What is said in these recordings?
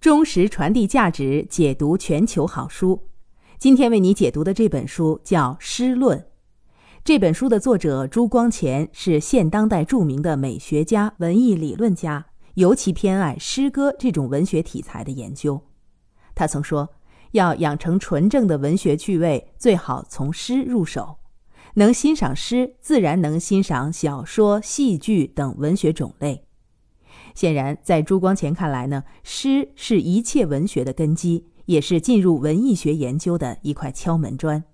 忠实传递价值，解读全球好书。今天为你解读的这本书叫《诗论》。这本书的作者朱光潜是现当代著名的美学家、文艺理论家，尤其偏爱诗歌这种文学题材的研究。他曾说：“要养成纯正的文学趣味，最好从诗入手。能欣赏诗，自然能欣赏小说、戏剧等文学种类。”显然，在朱光潜看来呢，诗是一切文学的根基，也是进入文艺学研究的一块敲门砖。《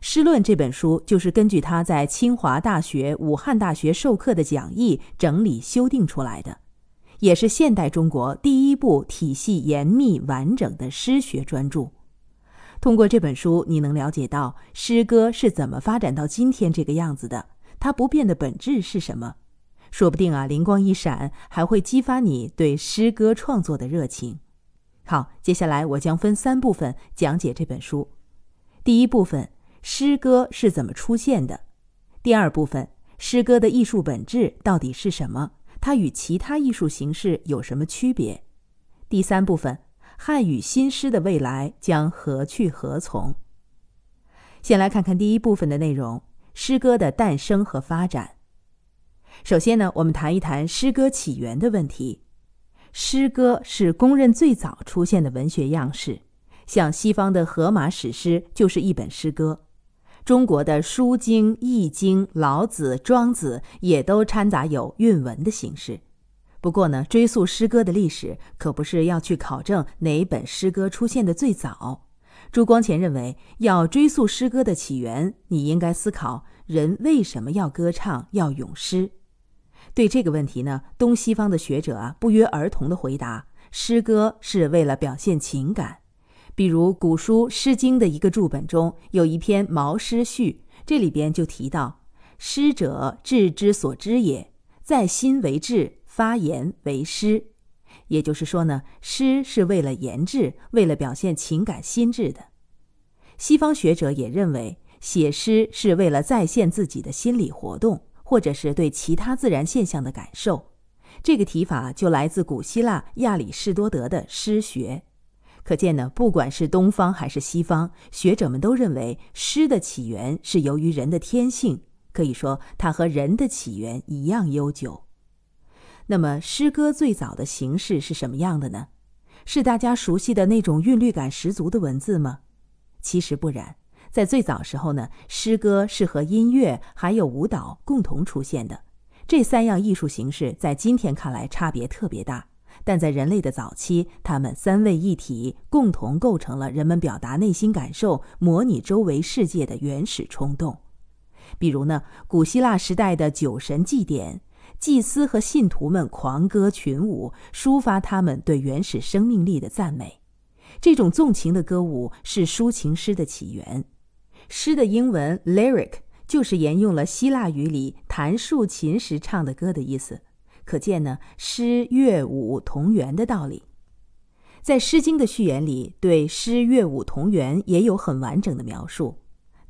诗论》这本书就是根据他在清华大学、武汉大学授课的讲义整理修订出来的，也是现代中国第一部体系严密完整的诗学专著。通过这本书，你能了解到诗歌是怎么发展到今天这个样子的，它不变的本质是什么。说不定啊，灵光一闪，还会激发你对诗歌创作的热情。好，接下来我将分三部分讲解这本书。第一部分，诗歌是怎么出现的？第二部分，诗歌的艺术本质到底是什么？它与其他艺术形式有什么区别？第三部分，汉语新诗的未来将何去何从？先来看看第一部分的内容：诗歌的诞生和发展。首先呢，我们谈一谈诗歌起源的问题。诗歌是公认最早出现的文学样式，像西方的《荷马史诗》就是一本诗歌，中国的《书经》《易经》《老子》《庄子》也都掺杂有韵文的形式。不过呢，追溯诗歌的历史，可不是要去考证哪本诗歌出现的最早。朱光潜认为，要追溯诗歌的起源，你应该思考人为什么要歌唱，要咏诗。对这个问题呢，东西方的学者啊不约而同的回答：诗歌是为了表现情感，比如古书《诗经》的一个注本中有一篇《毛诗序》，这里边就提到“诗者，志之所知也，在心为志，发言为诗”，也就是说呢，诗是为了言志，为了表现情感、心智的。西方学者也认为，写诗是为了再现自己的心理活动。或者是对其他自然现象的感受，这个提法就来自古希腊亚里士多德的诗学。可见呢，不管是东方还是西方，学者们都认为诗的起源是由于人的天性，可以说它和人的起源一样悠久。那么，诗歌最早的形式是什么样的呢？是大家熟悉的那种韵律感十足的文字吗？其实不然。在最早时候呢，诗歌是和音乐还有舞蹈共同出现的。这三样艺术形式在今天看来差别特别大，但在人类的早期，他们三位一体，共同构成了人们表达内心感受、模拟周围世界的原始冲动。比如呢，古希腊时代的酒神祭典，祭司和信徒们狂歌群舞，抒发他们对原始生命力的赞美。这种纵情的歌舞是抒情诗的起源。诗的英文 lyric 就是沿用了希腊语里弹竖琴时唱的歌的意思，可见呢诗乐舞同源的道理。在《诗经》的序言里，对诗乐舞同源也有很完整的描述。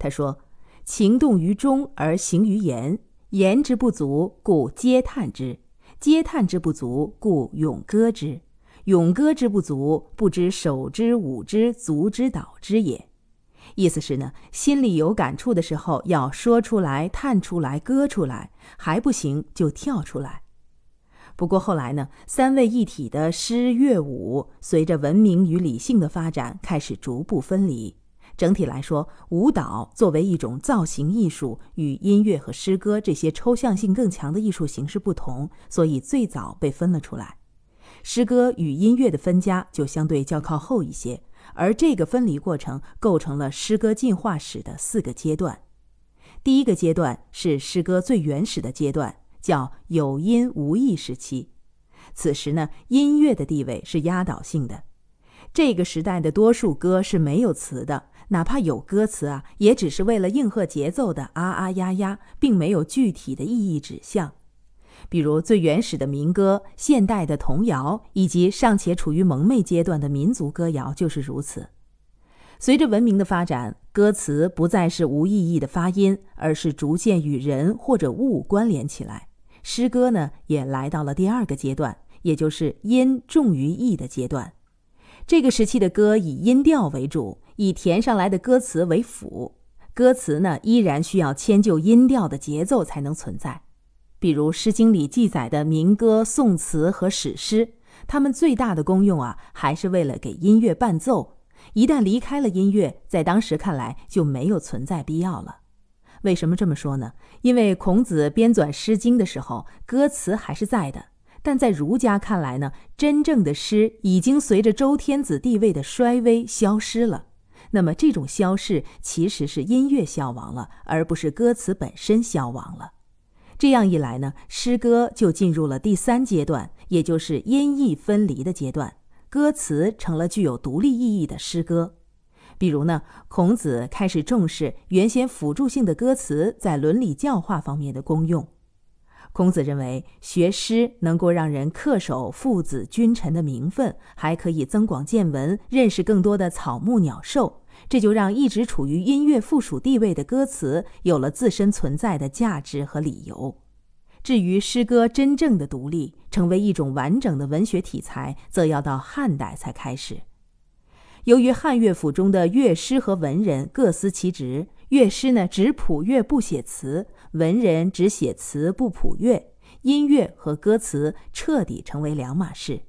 他说：“情动于中而行于言，言之不足故嗟叹之，嗟叹之不足故咏歌之，咏歌之不足不知手之舞之足之蹈之也。”意思是呢，心里有感触的时候，要说出来，探出来，歌出来，还不行就跳出来。不过后来呢，三位一体的诗乐舞，随着文明与理性的发展，开始逐步分离。整体来说，舞蹈作为一种造型艺术，与音乐和诗歌这些抽象性更强的艺术形式不同，所以最早被分了出来。诗歌与音乐的分家就相对较靠后一些。而这个分离过程构成了诗歌进化史的四个阶段。第一个阶段是诗歌最原始的阶段，叫有音无义时期。此时呢，音乐的地位是压倒性的。这个时代的多数歌是没有词的，哪怕有歌词啊，也只是为了应和节奏的啊啊呀呀，并没有具体的意义指向。比如最原始的民歌、现代的童谣，以及尚且处于蒙昧阶段的民族歌谣，就是如此。随着文明的发展，歌词不再是无意义的发音，而是逐渐与人或者物关联起来。诗歌呢，也来到了第二个阶段，也就是音重于义的阶段。这个时期的歌以音调为主，以填上来的歌词为辅，歌词呢依然需要迁就音调的节奏才能存在。比如《诗经》里记载的民歌、宋词和史诗，它们最大的功用啊，还是为了给音乐伴奏。一旦离开了音乐，在当时看来就没有存在必要了。为什么这么说呢？因为孔子编纂《诗经》的时候，歌词还是在的，但在儒家看来呢，真正的诗已经随着周天子地位的衰微消失了。那么，这种消逝其实是音乐消亡了，而不是歌词本身消亡了。这样一来呢，诗歌就进入了第三阶段，也就是音义分离的阶段，歌词成了具有独立意义的诗歌。比如呢，孔子开始重视原先辅助性的歌词在伦理教化方面的功用。孔子认为，学诗能够让人恪守父子、君臣的名分，还可以增广见闻，认识更多的草木鸟兽。这就让一直处于音乐附属地位的歌词有了自身存在的价值和理由。至于诗歌真正的独立，成为一种完整的文学体裁，则要到汉代才开始。由于汉乐府中的乐师和文人各司其职，乐师呢只谱乐不写词，文人只写词不谱乐，音乐和歌词彻底成为两码事。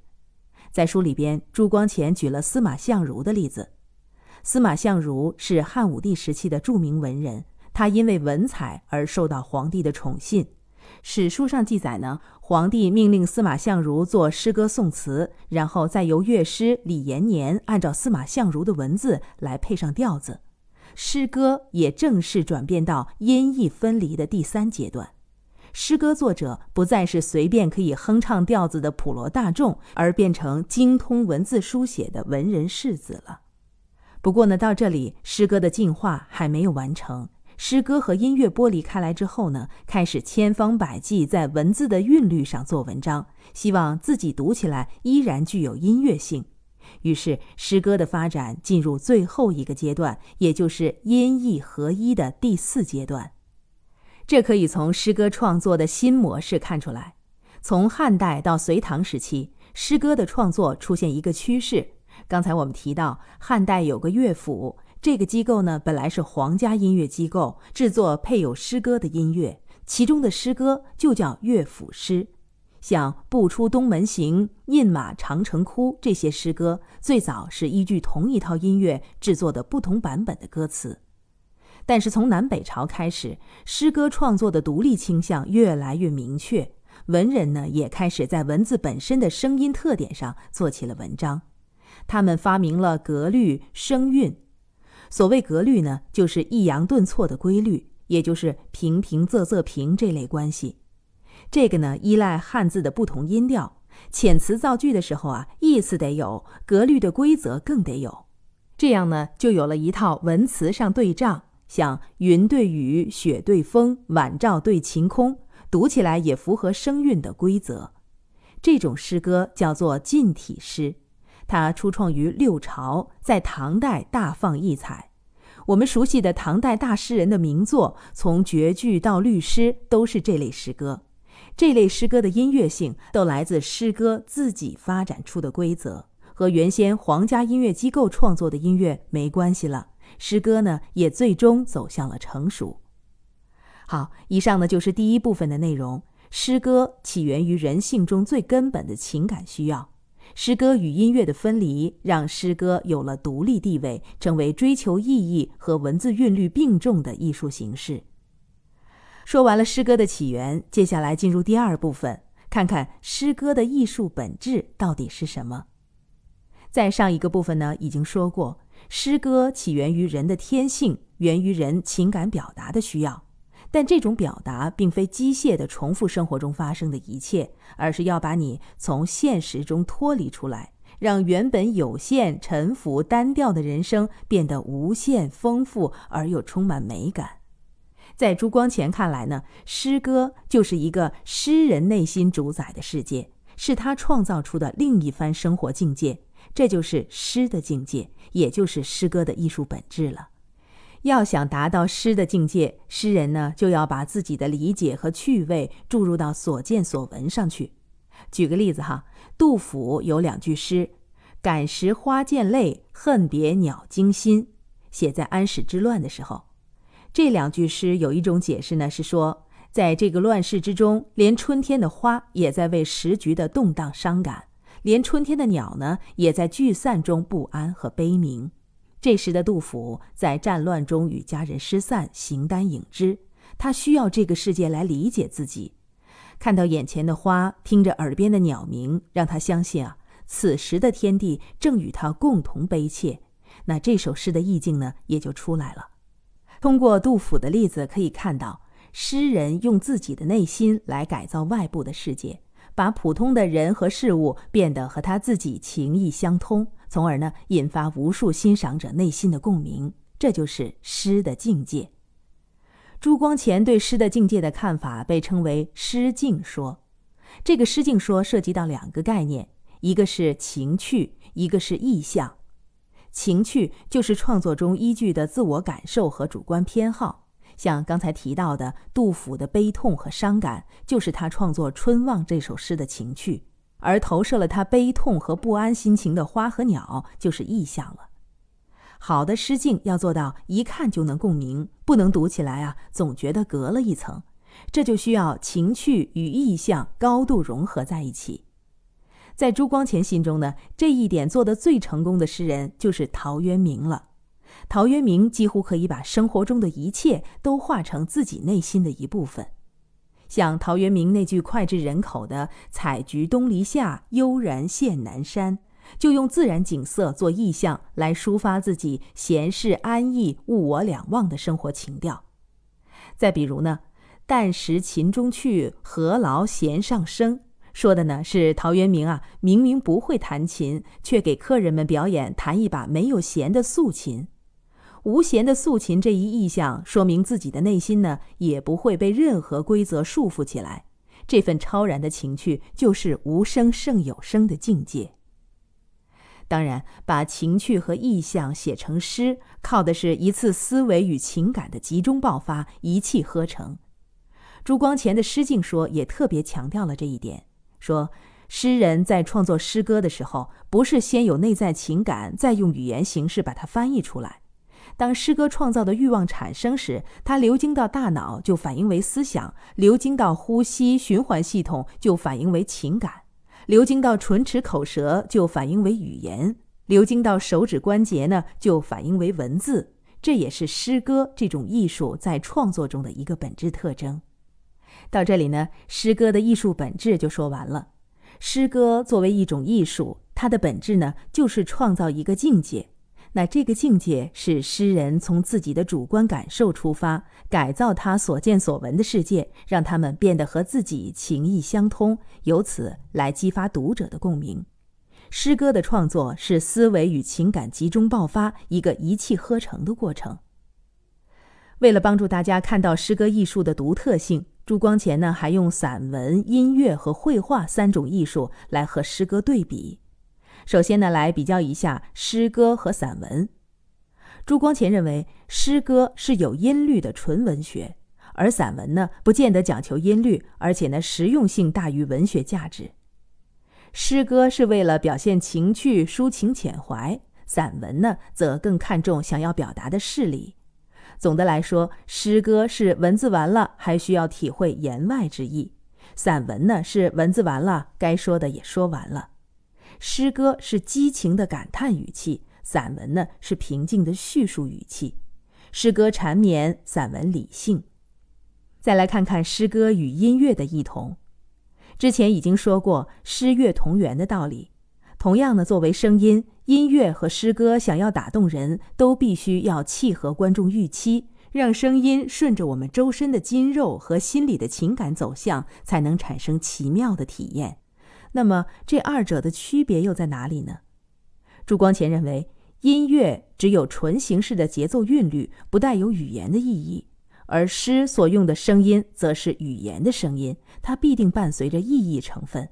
在书里边，朱光潜举了司马相如的例子。司马相如是汉武帝时期的著名文人，他因为文采而受到皇帝的宠信。史书上记载呢，皇帝命令司马相如作诗歌颂词，然后再由乐师李延年按照司马相如的文字来配上调子。诗歌也正式转变到音意分离的第三阶段。诗歌作者不再是随便可以哼唱调子的普罗大众，而变成精通文字书写的文人世子了。不过呢，到这里诗歌的进化还没有完成。诗歌和音乐剥离开来之后呢，开始千方百计在文字的韵律上做文章，希望自己读起来依然具有音乐性。于是，诗歌的发展进入最后一个阶段，也就是音意合一的第四阶段。这可以从诗歌创作的新模式看出来。从汉代到隋唐时期，诗歌的创作出现一个趋势。刚才我们提到，汉代有个乐府这个机构呢，本来是皇家音乐机构，制作配有诗歌的音乐，其中的诗歌就叫乐府诗，像《不出东门行》《饮马长城窟》这些诗歌，最早是依据同一套音乐制作的不同版本的歌词。但是从南北朝开始，诗歌创作的独立倾向越来越明确，文人呢也开始在文字本身的声音特点上做起了文章。他们发明了格律声韵。所谓格律呢，就是抑扬顿挫的规律，也就是平平仄仄平这类关系。这个呢，依赖汉字的不同音调。遣词造句的时候啊，意思得有，格律的规则更得有。这样呢，就有了一套文词上对仗，像云对雨，雪对风，晚照对晴空，读起来也符合声韵的规则。这种诗歌叫做近体诗。它初创于六朝，在唐代大放异彩。我们熟悉的唐代大诗人的名作，从绝句到律诗，都是这类诗歌。这类诗歌的音乐性，都来自诗歌自己发展出的规则，和原先皇家音乐机构创作的音乐没关系了。诗歌呢，也最终走向了成熟。好，以上呢就是第一部分的内容。诗歌起源于人性中最根本的情感需要。诗歌与音乐的分离，让诗歌有了独立地位，成为追求意义和文字韵律并重的艺术形式。说完了诗歌的起源，接下来进入第二部分，看看诗歌的艺术本质到底是什么。在上一个部分呢，已经说过，诗歌起源于人的天性，源于人情感表达的需要。但这种表达并非机械地重复生活中发生的一切，而是要把你从现实中脱离出来，让原本有限、沉浮、单调的人生变得无限丰富而又充满美感。在朱光潜看来呢，诗歌就是一个诗人内心主宰的世界，是他创造出的另一番生活境界。这就是诗的境界，也就是诗歌的艺术本质了。要想达到诗的境界，诗人呢就要把自己的理解和趣味注入到所见所闻上去。举个例子哈，杜甫有两句诗：“感时花溅泪，恨别鸟惊心”，写在安史之乱的时候。这两句诗有一种解释呢，是说在这个乱世之中，连春天的花也在为时局的动荡伤感，连春天的鸟呢，也在聚散中不安和悲鸣。这时的杜甫在战乱中与家人失散，形单影只，他需要这个世界来理解自己。看到眼前的花，听着耳边的鸟鸣，让他相信啊，此时的天地正与他共同悲切。那这首诗的意境呢，也就出来了。通过杜甫的例子，可以看到，诗人用自己的内心来改造外部的世界，把普通的人和事物变得和他自己情意相通。从而呢，引发无数欣赏者内心的共鸣，这就是诗的境界。朱光潜对诗的境界的看法被称为“诗境说”。这个“诗境说”涉及到两个概念，一个是情趣，一个是意象。情趣就是创作中依据的自我感受和主观偏好，像刚才提到的杜甫的悲痛和伤感，就是他创作《春望》这首诗的情趣。而投射了他悲痛和不安心情的花和鸟就是意象了。好的诗境要做到一看就能共鸣，不能读起来啊总觉得隔了一层，这就需要情趣与意象高度融合在一起。在朱光潜心中呢，这一点做得最成功的诗人就是陶渊明了。陶渊明几乎可以把生活中的一切都化成自己内心的一部分。像陶渊明那句脍炙人口的“采菊东篱下，悠然见南山”，就用自然景色做意象来抒发自己闲适安逸、物我两忘的生活情调。再比如呢，“但识琴中去，何劳弦上声”，说的呢是陶渊明啊，明明不会弹琴，却给客人们表演弹一把没有弦的素琴。无弦的素琴这一意象，说明自己的内心呢，也不会被任何规则束缚起来。这份超然的情趣，就是无声胜有声的境界。当然，把情趣和意象写成诗，靠的是一次思维与情感的集中爆发，一气呵成。朱光潜的诗境说也特别强调了这一点，说诗人在创作诗歌的时候，不是先有内在情感，再用语言形式把它翻译出来。当诗歌创造的欲望产生时，它流经到大脑就反映为思想；流经到呼吸循环系统就反映为情感；流经到唇齿口舌就反映为语言；流经到手指关节呢就反映为文字。这也是诗歌这种艺术在创作中的一个本质特征。到这里呢，诗歌的艺术本质就说完了。诗歌作为一种艺术，它的本质呢就是创造一个境界。那这个境界是诗人从自己的主观感受出发，改造他所见所闻的世界，让他们变得和自己情意相通，由此来激发读者的共鸣。诗歌的创作是思维与情感集中爆发，一个一气呵成的过程。为了帮助大家看到诗歌艺术的独特性，朱光潜呢还用散文、音乐和绘画三种艺术来和诗歌对比。首先呢，来比较一下诗歌和散文。朱光潜认为，诗歌是有音律的纯文学，而散文呢，不见得讲求音律，而且呢，实用性大于文学价值。诗歌是为了表现情趣、抒情遣怀，散文呢，则更看重想要表达的事理。总的来说，诗歌是文字完了，还需要体会言外之意；散文呢，是文字完了，该说的也说完了。诗歌是激情的感叹语气，散文呢是平静的叙述语气。诗歌缠绵，散文理性。再来看看诗歌与音乐的异同。之前已经说过诗乐同源的道理。同样呢，作为声音，音乐和诗歌想要打动人，都必须要契合观众预期，让声音顺着我们周身的筋肉和心里的情感走向，才能产生奇妙的体验。那么这二者的区别又在哪里呢？朱光潜认为，音乐只有纯形式的节奏韵律，不带有语言的意义；而诗所用的声音，则是语言的声音，它必定伴随着意义成分。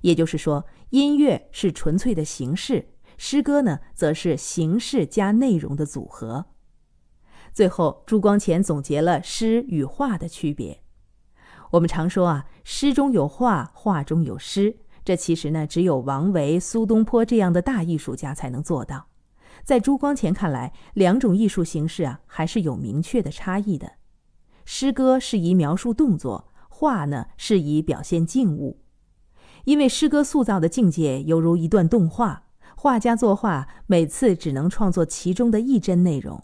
也就是说，音乐是纯粹的形式，诗歌呢，则是形式加内容的组合。最后，朱光潜总结了诗与画的区别。我们常说啊，诗中有画，画中有诗。这其实呢，只有王维、苏东坡这样的大艺术家才能做到。在朱光潜看来，两种艺术形式啊，还是有明确的差异的。诗歌适宜描述动作，画呢适宜表现静物。因为诗歌塑造的境界犹如一段动画，画家作画每次只能创作其中的一帧内容。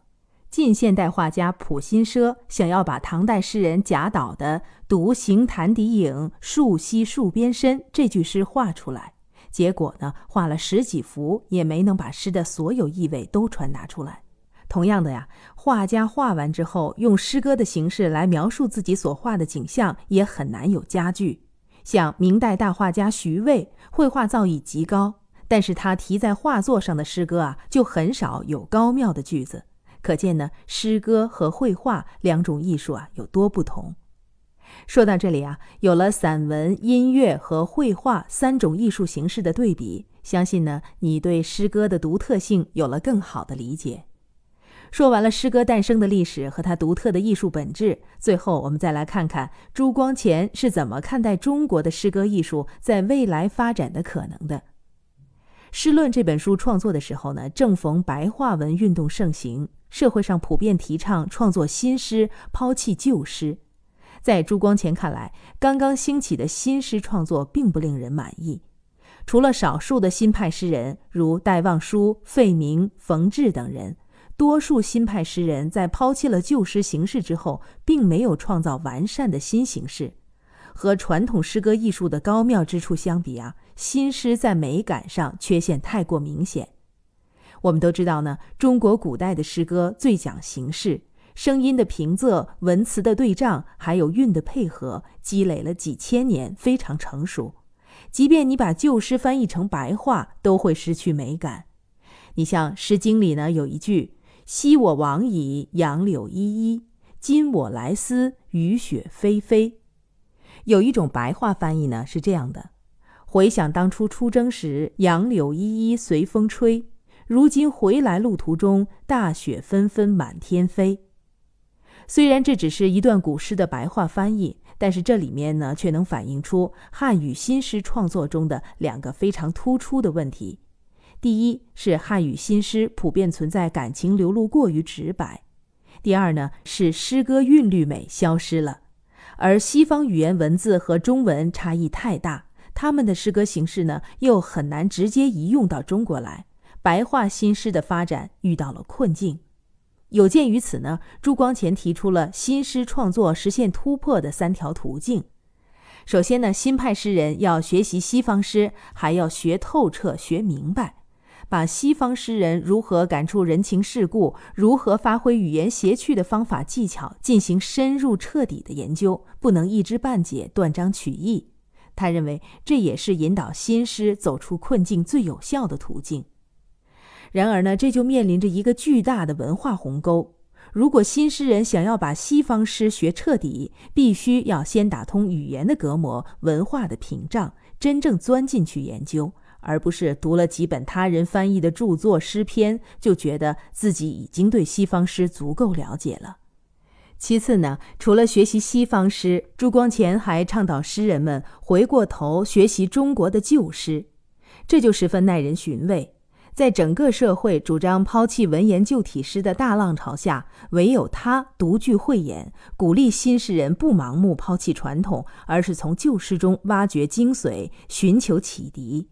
近现代画家溥心奢想要把唐代诗人贾岛的独行潭底影，树栖树边身。这句诗画出来，结果呢，画了十几幅也没能把诗的所有意味都传达出来。同样的呀，画家画完之后，用诗歌的形式来描述自己所画的景象，也很难有佳句。像明代大画家徐渭，绘画造诣极高，但是他题在画作上的诗歌啊，就很少有高妙的句子。可见呢，诗歌和绘画两种艺术啊，有多不同。说到这里啊，有了散文、音乐和绘画三种艺术形式的对比，相信呢，你对诗歌的独特性有了更好的理解。说完了诗歌诞生的历史和它独特的艺术本质，最后我们再来看看朱光潜是怎么看待中国的诗歌艺术在未来发展的可能的。《诗论》这本书创作的时候呢，正逢白话文运动盛行，社会上普遍提倡创作新诗，抛弃旧诗。在朱光潜看来，刚刚兴起的新诗创作并不令人满意。除了少数的新派诗人，如戴望舒、费明、冯至等人，多数新派诗人在抛弃了旧诗形式之后，并没有创造完善的新形式。和传统诗歌艺术的高妙之处相比啊，新诗在美感上缺陷太过明显。我们都知道呢，中国古代的诗歌最讲形式。声音的平仄、文词的对仗，还有韵的配合，积累了几千年，非常成熟。即便你把旧诗翻译成白话，都会失去美感。你像《诗经》里呢有一句：“昔我往矣，杨柳依依；今我来思，雨雪霏霏。”有一种白话翻译呢是这样的：回想当初出征时，杨柳依依随风吹；如今回来路途中，大雪纷纷满天飞。虽然这只是一段古诗的白话翻译，但是这里面呢，却能反映出汉语新诗创作中的两个非常突出的问题：第一是汉语新诗普遍存在感情流露过于直白；第二呢是诗歌韵律美消失了。而西方语言文字和中文差异太大，他们的诗歌形式呢又很难直接移用到中国来，白话新诗的发展遇到了困境。有鉴于此呢，朱光潜提出了新诗创作实现突破的三条途径。首先呢，新派诗人要学习西方诗，还要学透彻、学明白，把西方诗人如何感触人情世故、如何发挥语言谐趣的方法技巧进行深入彻底的研究，不能一知半解、断章取义。他认为这也是引导新诗走出困境最有效的途径。然而呢，这就面临着一个巨大的文化鸿沟。如果新诗人想要把西方诗学彻底，必须要先打通语言的隔膜、文化的屏障，真正钻进去研究，而不是读了几本他人翻译的著作、诗篇，就觉得自己已经对西方诗足够了解了。其次呢，除了学习西方诗，朱光潜还倡导诗人们回过头学习中国的旧诗，这就十分耐人寻味。在整个社会主张抛弃文言旧体诗的大浪潮下，唯有他独具慧眼，鼓励新诗人不盲目抛弃传统，而是从旧诗中挖掘精髓，寻求启迪。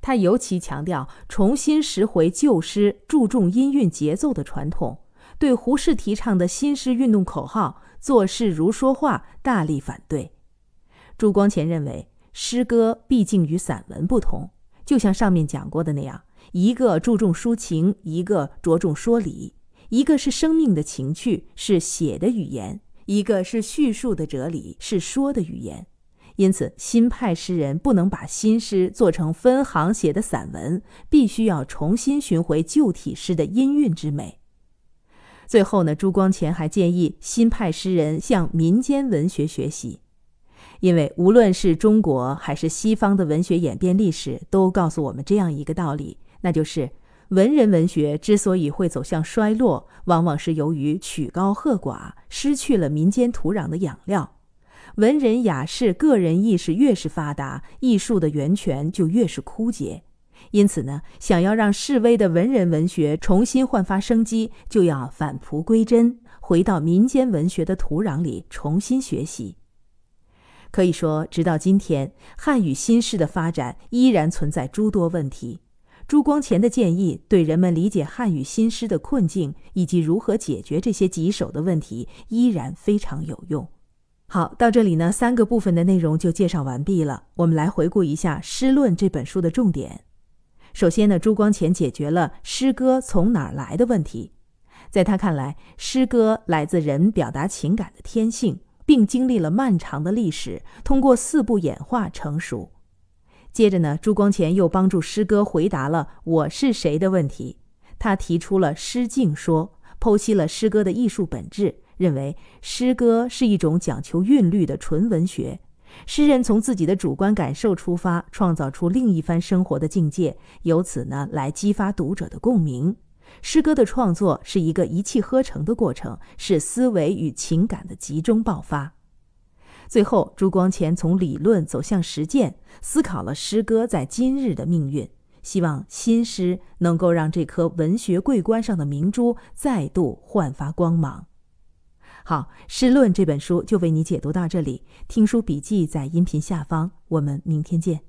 他尤其强调重新拾回旧诗注重音韵节奏的传统，对胡适提倡的新诗运动口号“做事如说话”大力反对。朱光潜认为，诗歌毕竟与散文不同，就像上面讲过的那样。一个注重抒情，一个着重说理，一个是生命的情趣，是写的语言；一个是叙述的哲理，是说的语言。因此，新派诗人不能把新诗做成分行写的散文，必须要重新寻回旧体诗的音韵之美。最后呢，朱光潜还建议新派诗人向民间文学学习，因为无论是中国还是西方的文学演变历史，都告诉我们这样一个道理。那就是文人文学之所以会走向衰落，往往是由于曲高和寡，失去了民间土壤的养料。文人雅士个人意识越是发达，艺术的源泉就越是枯竭。因此呢，想要让示威的文人文学重新焕发生机，就要返璞归真，回到民间文学的土壤里重新学习。可以说，直到今天，汉语新诗的发展依然存在诸多问题。朱光潜的建议对人们理解汉语新诗的困境以及如何解决这些棘手的问题依然非常有用。好，到这里呢，三个部分的内容就介绍完毕了。我们来回顾一下《诗论》这本书的重点。首先呢，朱光潜解决了诗歌从哪儿来的问题。在他看来，诗歌来自人表达情感的天性，并经历了漫长的历史，通过四步演化成熟。接着呢，朱光潜又帮助诗歌回答了“我是谁”的问题。他提出了诗境说，剖析了诗歌的艺术本质，认为诗歌是一种讲求韵律的纯文学。诗人从自己的主观感受出发，创造出另一番生活的境界，由此呢来激发读者的共鸣。诗歌的创作是一个一气呵成的过程，是思维与情感的集中爆发。最后，朱光潜从理论走向实践，思考了诗歌在今日的命运，希望新诗能够让这颗文学桂冠上的明珠再度焕发光芒。好，《诗论》这本书就为你解读到这里，听书笔记在音频下方，我们明天见。